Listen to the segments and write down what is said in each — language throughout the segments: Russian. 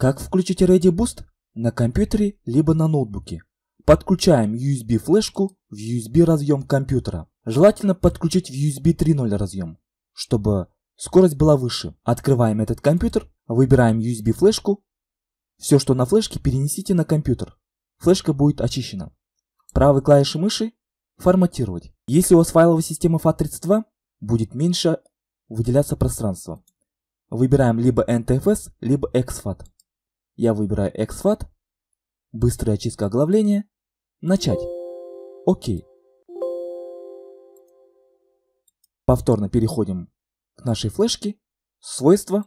Как включить Ready Boost? На компьютере либо на ноутбуке. Подключаем USB-флешку в USB разъем компьютера. Желательно подключить в USB 3.0 разъем, чтобы скорость была выше. Открываем этот компьютер, выбираем USB флешку. Все, что на флешке, перенесите на компьютер. Флешка будет очищена. Правой клавишей мыши «Форматировать». Если у вас файловая система FAT32, будет меньше выделяться пространство. Выбираем либо NTFS, либо XFAT. Я выбираю exFAT, быстрая очистка оглавления, начать. Окей. Повторно переходим к нашей флешке, свойства,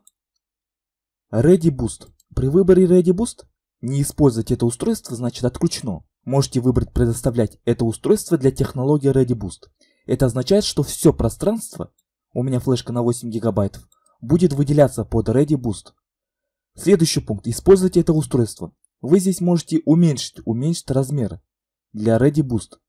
Ready Boost. При выборе Ready Boost не использовать это устройство значит отключено. Можете выбрать предоставлять это устройство для технологии Ready Boost. Это означает, что все пространство, у меня флешка на 8 гигабайтов, будет выделяться под Ready Boost. Следующий пункт. Используйте это устройство. Вы здесь можете уменьшить, уменьшить размеры для Ready Boost.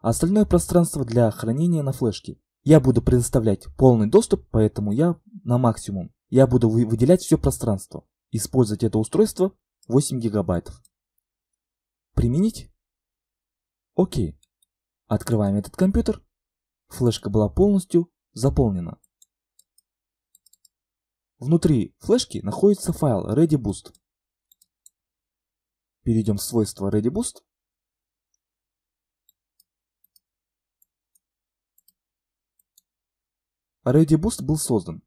Остальное пространство для хранения на флешке. Я буду предоставлять полный доступ, поэтому я на максимум. Я буду выделять все пространство. Использовать это устройство 8 гигабайтов. Применить? Окей. Открываем этот компьютер. Флешка была полностью заполнена. Внутри флешки находится файл ReadyBoost. Перейдем в свойства ReadyBoost. ReadyBoost был создан.